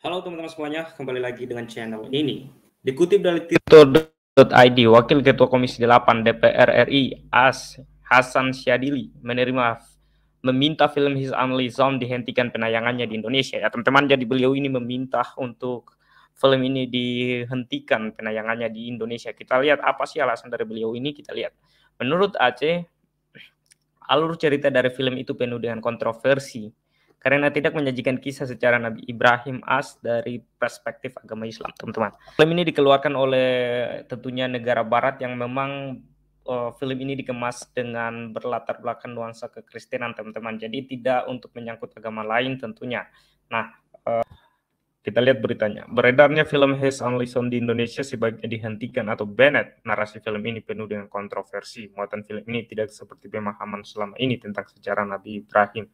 Halo teman-teman semuanya, kembali lagi dengan channel ini. Dikutip dari tito.id, Wakil Ketua Komisi 8 DPR RI As Hasan Syadili menerima meminta film His Only Son dihentikan penayangannya di Indonesia. Ya teman-teman, jadi beliau ini meminta untuk film ini dihentikan penayangannya di Indonesia. Kita lihat apa sih alasan dari beliau ini, kita lihat. Menurut Aceh, alur cerita dari film itu penuh dengan kontroversi karena tidak menyajikan kisah secara Nabi Ibrahim As dari perspektif agama Islam, teman-teman. Film ini dikeluarkan oleh tentunya negara barat yang memang uh, film ini dikemas dengan berlatar belakang nuansa kekristenan, teman-teman. Jadi tidak untuk menyangkut agama lain tentunya. Nah, uh, kita lihat beritanya. Beredarnya film His Only Son di Indonesia sebaiknya dihentikan atau banned. Narasi film ini penuh dengan kontroversi. Muatan film ini tidak seperti pemahaman selama ini tentang sejarah Nabi Ibrahim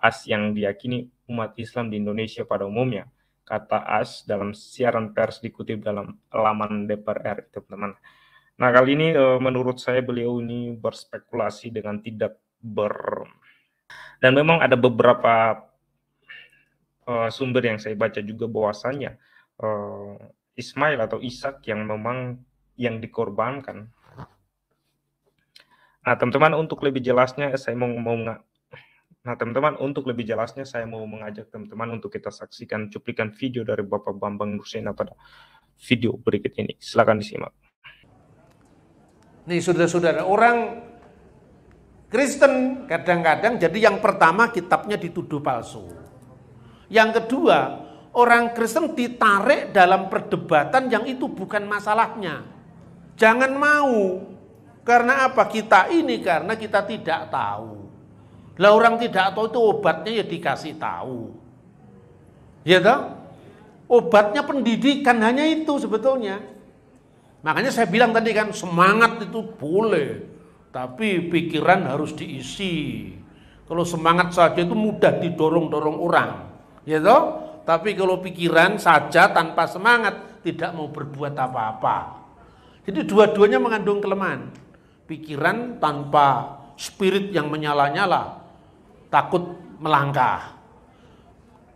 As yang diyakini umat Islam di Indonesia pada umumnya, kata As dalam siaran pers dikutip dalam laman DPR teman-teman. Nah kali ini eh, menurut saya beliau ini berspekulasi dengan tidak ber dan memang ada beberapa eh, sumber yang saya baca juga bahwasannya eh, Ismail atau Ishak yang memang yang dikorbankan. Nah, teman-teman untuk lebih jelasnya saya mau, mau Nah, teman-teman, untuk lebih jelasnya saya mau mengajak teman-teman untuk kita saksikan cuplikan video dari Bapak Bambang Nursena pada video berikut ini. Silakan disimak. Nih, saudara-saudara, orang Kristen kadang-kadang jadi yang pertama kitabnya dituduh palsu. Yang kedua, orang Kristen ditarik dalam perdebatan yang itu bukan masalahnya. Jangan mau. Karena apa? Kita ini karena kita tidak tahu. Lah orang tidak tahu itu obatnya ya dikasih tahu. Ya toh? Obatnya pendidikan hanya itu sebetulnya. Makanya saya bilang tadi kan semangat itu boleh, tapi pikiran harus diisi. Kalau semangat saja itu mudah didorong-dorong orang, ya toh? Tapi kalau pikiran saja tanpa semangat tidak mau berbuat apa-apa. Jadi dua-duanya mengandung kelemahan. Pikiran tanpa spirit yang menyala-nyala takut melangkah.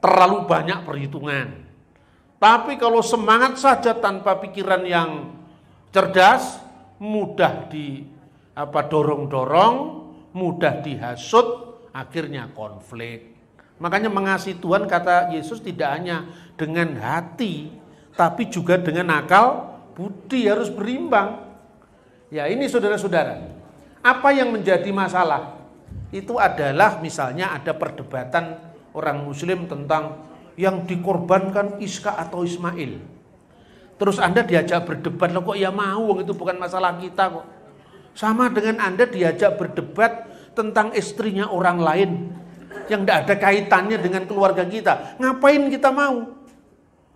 Terlalu banyak perhitungan. Tapi kalau semangat saja tanpa pikiran yang cerdas, mudah di apa dorong-dorong, mudah dihasut, akhirnya konflik. Makanya mengasihi Tuhan kata Yesus tidak hanya dengan hati, tapi juga dengan akal budi harus berimbang. Ya ini saudara-saudara, apa yang menjadi masalah? itu adalah misalnya ada perdebatan orang muslim tentang yang dikorbankan Iska atau Ismail. Terus Anda diajak berdebat, loh kok ya mau, itu bukan masalah kita kok. Sama dengan Anda diajak berdebat tentang istrinya orang lain yang tidak ada kaitannya dengan keluarga kita. Ngapain kita mau?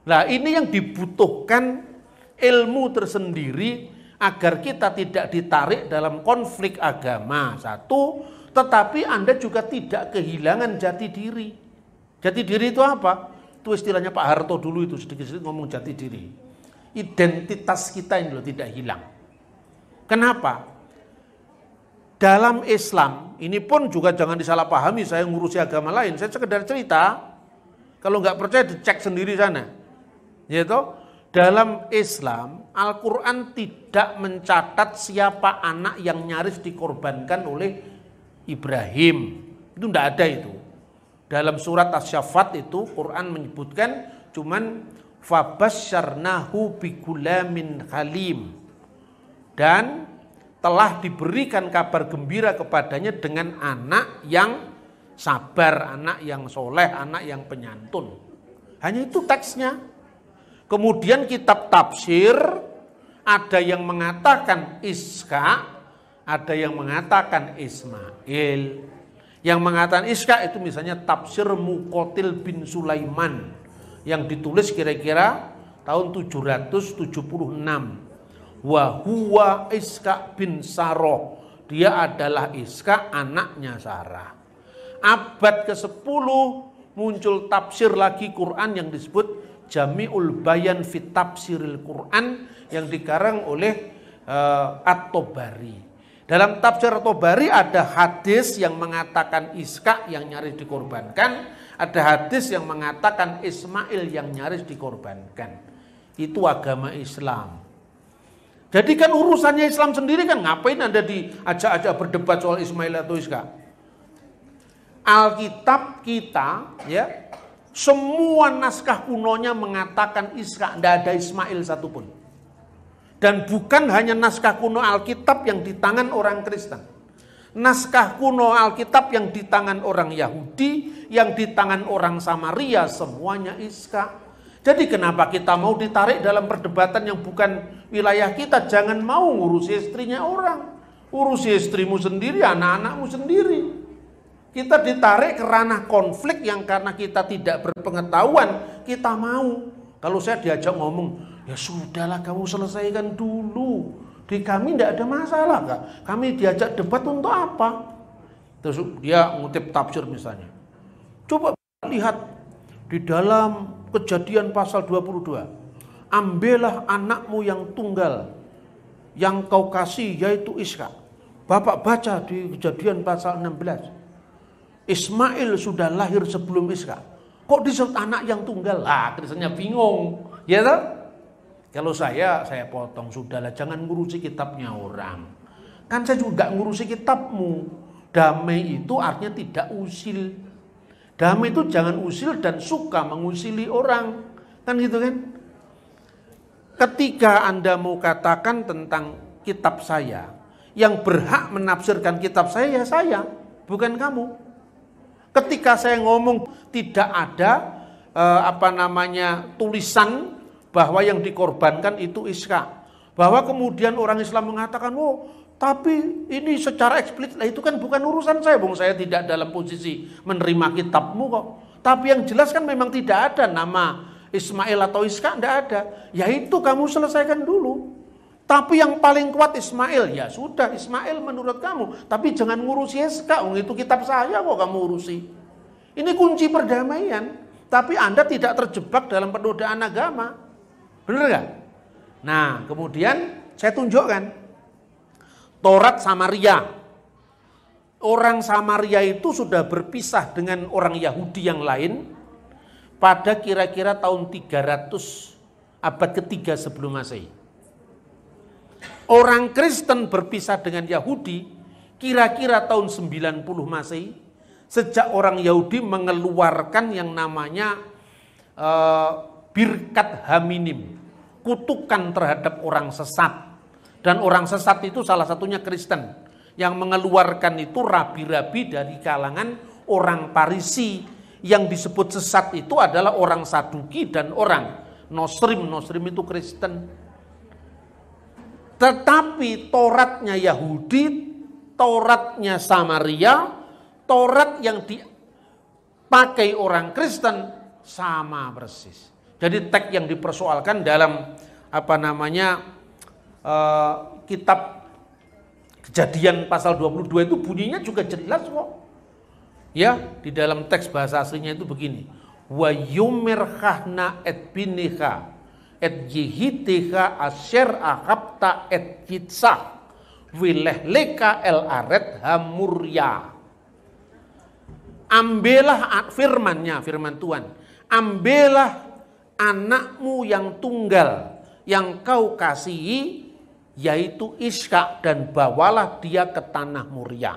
Nah ini yang dibutuhkan ilmu tersendiri agar kita tidak ditarik dalam konflik agama. Satu, tetapi Anda juga tidak kehilangan jati diri. Jati diri itu apa? Itu istilahnya Pak Harto dulu itu sedikit-sedikit ngomong jati diri. Identitas kita ini loh tidak hilang. Kenapa? Dalam Islam, ini pun juga jangan disalahpahami, saya ngurusi agama lain, saya sekedar cerita. Kalau nggak percaya, dicek sendiri sana. Yaitu, dalam Islam, Al-Quran tidak mencatat siapa anak yang nyaris dikorbankan oleh Ibrahim. Itu tidak ada itu. Dalam surat asyafat itu Quran menyebutkan cuman fabasyarnahu bigulamin halim. Dan telah diberikan kabar gembira kepadanya dengan anak yang sabar, anak yang soleh, anak yang penyantun. Hanya itu teksnya. Kemudian kitab tafsir ada yang mengatakan iska ada yang mengatakan Ismail. Yang mengatakan Iska itu misalnya tafsir Mukotil bin Sulaiman yang ditulis kira-kira tahun 776. Wahua Iska bin Saroh. Dia adalah Iska anaknya Sarah. Abad ke-10 muncul tafsir lagi Quran yang disebut Jami'ul Bayan fit Tafsiril Quran yang dikarang oleh uh, eh, At-Tobari. Dalam tafsir Tobari ada hadis yang mengatakan Iska yang nyaris dikorbankan. Ada hadis yang mengatakan Ismail yang nyaris dikorbankan. Itu agama Islam. Jadi kan urusannya Islam sendiri kan ngapain Anda diajak-ajak berdebat soal Ismail atau Iska? Alkitab kita ya semua naskah kunonya mengatakan Iska, tidak ada Ismail satupun. Dan bukan hanya naskah kuno Alkitab yang di tangan orang Kristen. Naskah kuno Alkitab yang di tangan orang Yahudi, yang di tangan orang Samaria, semuanya Iska. Jadi kenapa kita mau ditarik dalam perdebatan yang bukan wilayah kita? Jangan mau ngurus istrinya orang. Urusi istrimu sendiri, anak-anakmu sendiri. Kita ditarik ke ranah konflik yang karena kita tidak berpengetahuan, kita mau. Kalau saya diajak ngomong, Ya sudahlah kamu selesaikan dulu. Di kami tidak ada masalah kak. Kami diajak debat untuk apa? Terus dia ngutip tafsir misalnya. Coba lihat di dalam kejadian pasal 22. Ambillah anakmu yang tunggal yang kau kasih yaitu Iska. Bapak baca di kejadian pasal 16. Ismail sudah lahir sebelum Iska. Kok disebut anak yang tunggal? lah? Kristennya bingung. Ya tak? Kalau saya, saya potong. Sudahlah, jangan ngurusi kitabnya orang. Kan saya juga ngurusi kitabmu. Damai itu artinya tidak usil. Damai itu jangan usil dan suka mengusili orang. Kan gitu kan? Ketika Anda mau katakan tentang kitab saya, yang berhak menafsirkan kitab saya ya saya, bukan kamu. Ketika saya ngomong tidak ada eh, apa namanya tulisan bahwa yang dikorbankan itu iska. Bahwa kemudian orang Islam mengatakan, "Oh, tapi ini secara eksplisit nah, itu kan bukan urusan saya, Bung. Saya tidak dalam posisi menerima kitabmu kok." Tapi yang jelas kan memang tidak ada nama Ismail atau Iska tidak ada. Ya itu kamu selesaikan dulu. Tapi yang paling kuat Ismail. Ya sudah Ismail menurut kamu. Tapi jangan ngurusi Iska. Oh, itu kitab saya kok kamu urusi. Ini kunci perdamaian. Tapi Anda tidak terjebak dalam penodaan agama benar nggak? Nah, kemudian saya tunjukkan Torat Samaria. Orang Samaria itu sudah berpisah dengan orang Yahudi yang lain pada kira-kira tahun 300 abad ketiga sebelum Masehi. Orang Kristen berpisah dengan Yahudi kira-kira tahun 90 Masehi sejak orang Yahudi mengeluarkan yang namanya eh, birkat haminim, kutukan terhadap orang sesat. Dan orang sesat itu salah satunya Kristen yang mengeluarkan itu rabi-rabi dari kalangan orang Parisi yang disebut sesat itu adalah orang Saduki dan orang Nosrim. Nosrim itu Kristen. Tetapi Toratnya Yahudi, Toratnya Samaria, Torat yang dipakai orang Kristen sama persis. Jadi teks yang dipersoalkan dalam apa namanya uh, kitab kejadian pasal 22 itu bunyinya juga jelas kok. Ya, di dalam teks bahasa aslinya itu begini. Wa yumir khahna et binika et yihitiha asher akabta et kitsah wileh leka el aret hamurya. Ambillah firmannya, firman Tuhan. Ambillah anakmu yang tunggal yang kau kasihi yaitu Iska dan bawalah dia ke tanah Muria.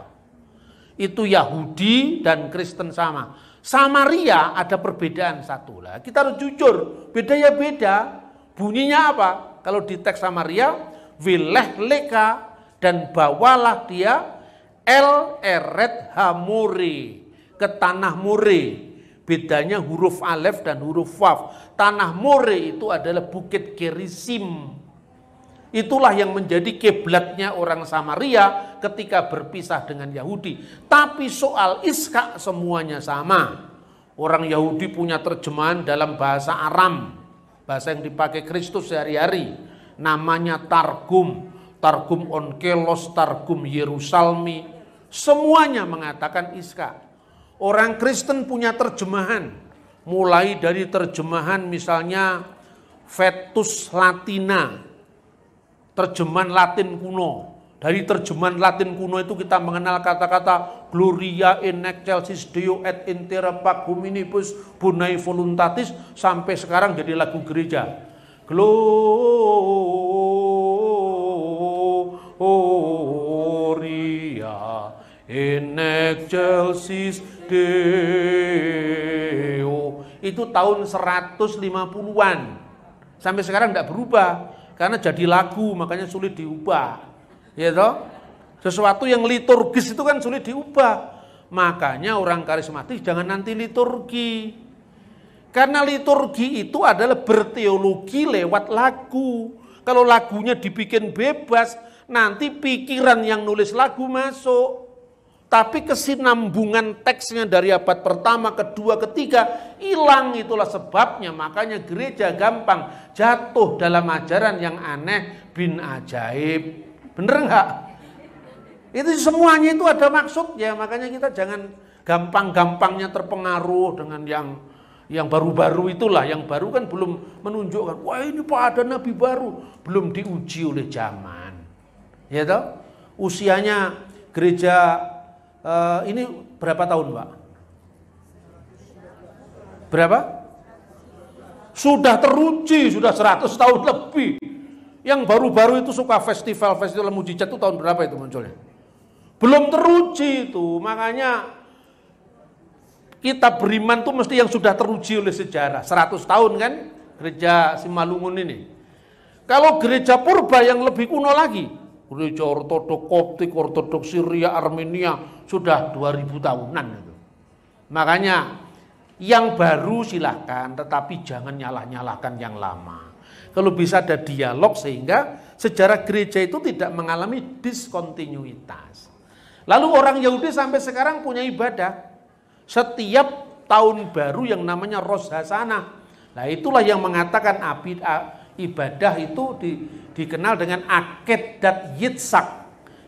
Itu Yahudi dan Kristen sama. Samaria ada perbedaan satu lah. Kita harus jujur, beda ya beda. Bunyinya apa? Kalau di teks Samaria, wileh leka dan bawalah dia el eret hamuri ke tanah muri Bedanya huruf alef dan huruf waf. Tanah More itu adalah bukit Kerisim. Itulah yang menjadi kiblatnya orang Samaria ketika berpisah dengan Yahudi. Tapi soal iska semuanya sama. Orang Yahudi punya terjemahan dalam bahasa Aram. Bahasa yang dipakai Kristus sehari-hari. Namanya Targum. Targum Onkelos, Targum Yerusalmi. Semuanya mengatakan iska. Orang Kristen punya terjemahan. Mulai dari terjemahan misalnya Vetus latina. Terjemahan Latin kuno. Dari terjemahan Latin kuno itu kita mengenal kata-kata Gloria in excelsis Deo et intera paguminibus bunai voluntatis sampai sekarang jadi lagu gereja. Gloria in excelsis Deo itu tahun 150-an. Sampai sekarang tidak berubah karena jadi lagu makanya sulit diubah. Ya toh? Sesuatu yang liturgis itu kan sulit diubah. Makanya orang karismatik jangan nanti liturgi. Karena liturgi itu adalah berteologi lewat lagu. Kalau lagunya dibikin bebas, nanti pikiran yang nulis lagu masuk. Tapi kesinambungan teksnya dari abad pertama, kedua, ketiga hilang itulah sebabnya. Makanya gereja gampang jatuh dalam ajaran yang aneh bin ajaib. Bener nggak? Itu semuanya itu ada maksudnya. Makanya kita jangan gampang-gampangnya terpengaruh dengan yang yang baru-baru itulah. Yang baru kan belum menunjukkan. Wah ini pak ada nabi baru. Belum diuji oleh zaman. Ya toh? Usianya gereja Eh, ini berapa tahun Pak? Berapa? Sudah teruji, sudah 100 tahun lebih. Yang baru-baru itu suka festival-festival mujizat itu tahun berapa itu munculnya? Belum teruji itu, makanya kita beriman tuh mesti yang sudah teruji oleh sejarah. 100 tahun kan gereja Simalungun ini. Kalau gereja purba yang lebih kuno lagi, gereja ortodok koptik, ortodok Syria, Armenia sudah 2000 tahunan itu. Makanya yang baru silahkan tetapi jangan nyalah-nyalahkan yang lama. Kalau bisa ada dialog sehingga sejarah gereja itu tidak mengalami diskontinuitas. Lalu orang Yahudi sampai sekarang punya ibadah. Setiap tahun baru yang namanya Rosh Hasanah. Nah itulah yang mengatakan Ibadah itu di, dikenal dengan akedat yitsak,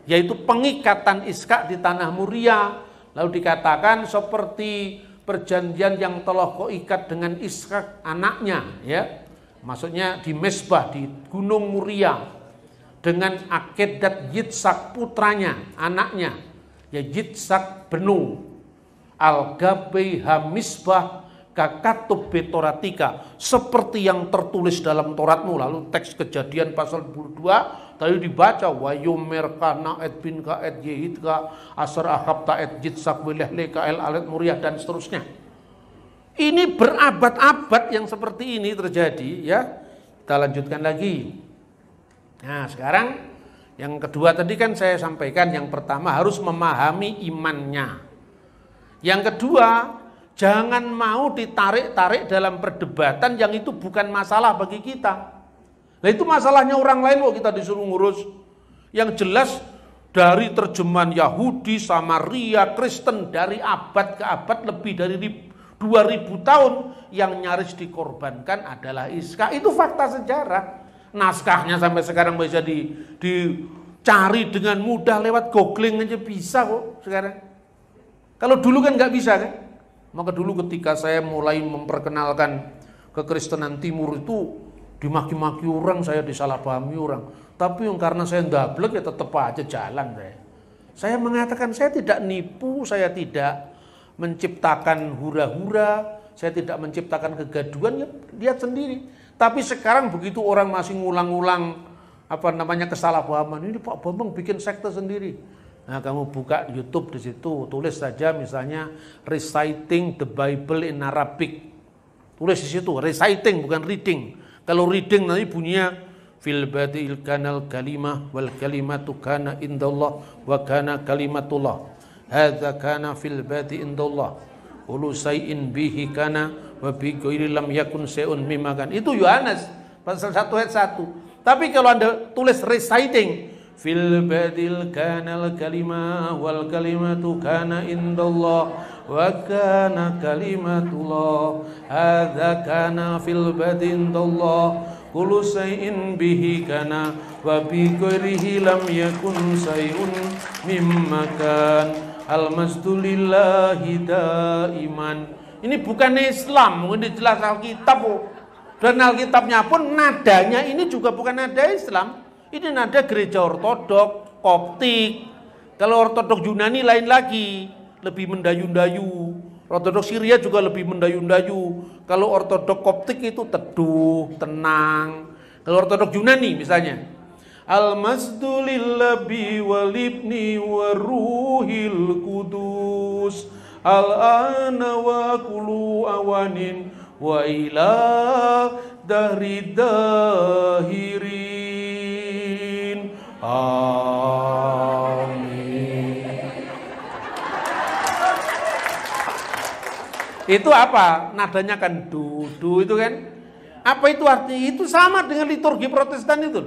yaitu pengikatan iska di tanah muria. Lalu dikatakan seperti perjanjian yang telah kau ikat dengan iska anaknya, ya. Maksudnya di Mesbah di Gunung Muria dengan akedat Yitsak putranya, anaknya, ya Yitsak Benu, al gabi Hamisbah kakatub betoratika seperti yang tertulis dalam Toratmu lalu teks kejadian pasal 22 tadi dibaca wa yumer kana et bin ka et yehid ka asar ahab ta et jid sakwileh el alet muriah dan seterusnya ini berabad-abad yang seperti ini terjadi ya kita lanjutkan lagi nah sekarang yang kedua tadi kan saya sampaikan yang pertama harus memahami imannya yang kedua Jangan mau ditarik-tarik dalam perdebatan yang itu bukan masalah bagi kita. Nah itu masalahnya orang lain kok kita disuruh ngurus. Yang jelas dari terjemahan Yahudi, Samaria, Kristen dari abad ke abad lebih dari 2000 tahun yang nyaris dikorbankan adalah Iska. Itu fakta sejarah. Naskahnya sampai sekarang bisa di, dicari dengan mudah lewat googling aja bisa kok sekarang. Kalau dulu kan nggak bisa kan? Maka dulu ketika saya mulai memperkenalkan kekristenan timur itu dimaki-maki orang, saya disalahpahami orang. Tapi yang karena saya ndablek ya tetap aja jalan saya. Saya mengatakan saya tidak nipu, saya tidak menciptakan hura-hura, saya tidak menciptakan kegaduhan, ya lihat sendiri. Tapi sekarang begitu orang masih ngulang ulang apa namanya kesalahpahaman, ini Pak Bambang bikin sekte sendiri. Nah, kamu buka YouTube di situ, tulis saja misalnya reciting the Bible in Arabic. Tulis di situ, reciting bukan reading. Kalau reading nanti bunyinya fil badil kanal kalimah wal kalimatu kana indallah wa kana kalimatullah. Hadza kana fil badi indallah. Ulu say'in bihi kana wa bi lam yakun say'un mimakan. Itu Yohanes pasal 1 ayat 1. Tapi kalau Anda tulis reciting في البدل كان الكلمة والكلمة كان عند الله وكان كلمة الله هذا كان في البدل عند الله كل شيء به كان وبغيره لم يكن شيء مما كان المسدulillah iman ini bukan Islam mungkin dijelas Alkitab dan Alkitabnya pun nadanya ini juga bukan nada Islam ini nada gereja ortodok, koptik. Kalau ortodok Yunani lain lagi, lebih mendayu-dayu. Ortodok Syria juga lebih mendayu-dayu. Kalau ortodok koptik itu teduh, tenang. Kalau ortodok Yunani misalnya. Al-masdu walibni waruhil kudus Al-ana wa kulu awanin wa ila Itu apa? Nadanya kan du, du itu kan. Apa itu artinya? Itu sama dengan liturgi protestan itu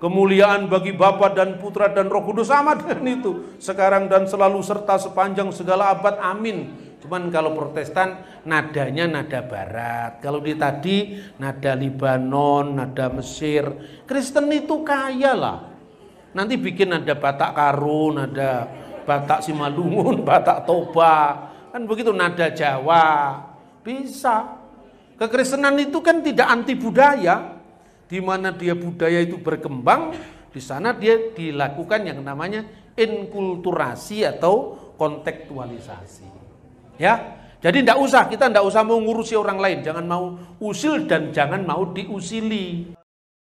Kemuliaan bagi Bapa dan Putra dan Roh Kudus sama dengan itu. Sekarang dan selalu serta sepanjang segala abad. Amin. Cuman kalau Protestan nadanya nada barat. Kalau di tadi nada Libanon, nada Mesir. Kristen itu kaya lah. Nanti bikin ada Batak Karun, ada Batak Simalungun, Batak Toba. Kan begitu nada Jawa. Bisa. Kekristenan itu kan tidak anti budaya. Di mana dia budaya itu berkembang, di sana dia dilakukan yang namanya inkulturasi atau kontekstualisasi. Ya. Jadi tidak usah, kita tidak usah mengurusi orang lain. Jangan mau usil dan jangan mau diusili.